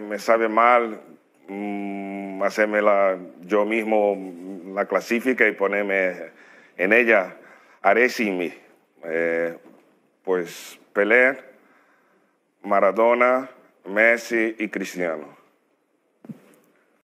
Me sabe mal mm, hacerme yo mismo la clasifica y ponerme en ella. y eh, pues Pelé, Maradona, Messi y Cristiano.